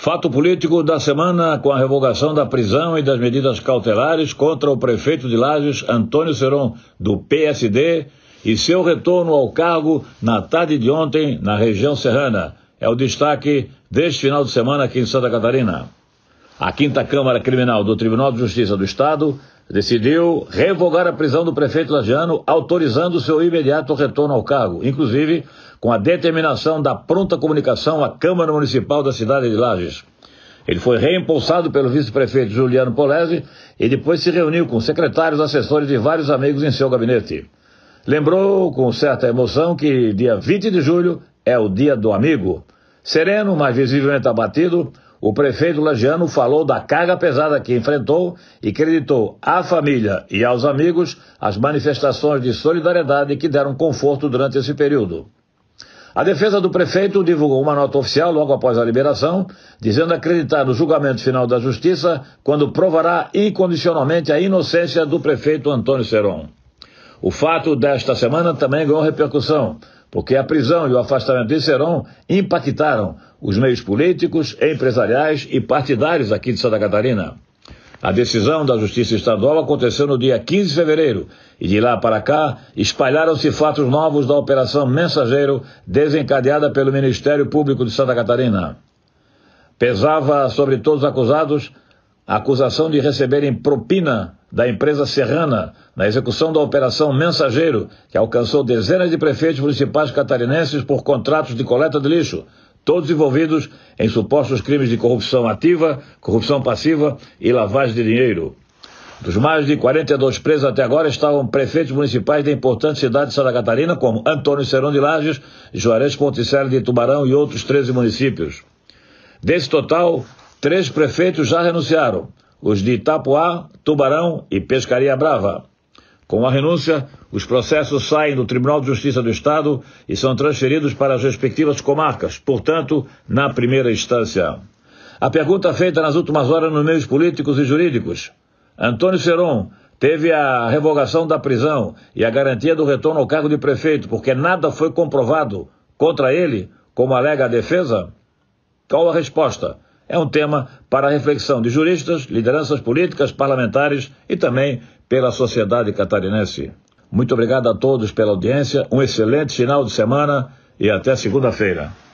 Fato político da semana com a revogação da prisão e das medidas cautelares contra o prefeito de Lages, Antônio Seron, do PSD, e seu retorno ao cargo na tarde de ontem na região serrana. É o destaque deste final de semana aqui em Santa Catarina. A Quinta Câmara Criminal do Tribunal de Justiça do Estado decidiu revogar a prisão do prefeito Lagiano, autorizando seu imediato retorno ao cargo, inclusive com a determinação da pronta comunicação à Câmara Municipal da cidade de Lages. Ele foi reembolsado pelo vice-prefeito Juliano Polese e depois se reuniu com secretários, assessores e vários amigos em seu gabinete. Lembrou com certa emoção que dia 20 de julho é o dia do amigo. Sereno, mas visivelmente abatido, o prefeito Lagiano falou da carga pesada que enfrentou e creditou à família e aos amigos as manifestações de solidariedade que deram conforto durante esse período. A defesa do prefeito divulgou uma nota oficial logo após a liberação, dizendo acreditar no julgamento final da justiça, quando provará incondicionalmente a inocência do prefeito Antônio Seron. O fato desta semana também ganhou repercussão porque a prisão e o afastamento de Seron impactaram os meios políticos, empresariais e partidários aqui de Santa Catarina. A decisão da Justiça Estadual aconteceu no dia 15 de fevereiro e de lá para cá espalharam-se fatos novos da Operação Mensageiro desencadeada pelo Ministério Público de Santa Catarina. Pesava sobre todos os acusados a acusação de receberem propina da empresa Serrana na execução da Operação Mensageiro, que alcançou dezenas de prefeitos municipais catarinenses por contratos de coleta de lixo, todos envolvidos em supostos crimes de corrupção ativa, corrupção passiva e lavagem de dinheiro. Dos mais de 42 presos até agora estavam prefeitos municipais de importantes cidades de Santa Catarina, como Antônio Serão de Lages, Juarez Ponticelli de Tubarão e outros 13 municípios. Desse total, três prefeitos já renunciaram os de Itapuá, Tubarão e Pescaria Brava. Com a renúncia, os processos saem do Tribunal de Justiça do Estado e são transferidos para as respectivas comarcas, portanto, na primeira instância. A pergunta feita nas últimas horas nos meios políticos e jurídicos. Antônio Seron teve a revogação da prisão e a garantia do retorno ao cargo de prefeito, porque nada foi comprovado contra ele, como alega a defesa? Qual a resposta? é um tema para a reflexão de juristas, lideranças políticas, parlamentares e também pela sociedade catarinense. Muito obrigado a todos pela audiência, um excelente final de semana e até segunda-feira.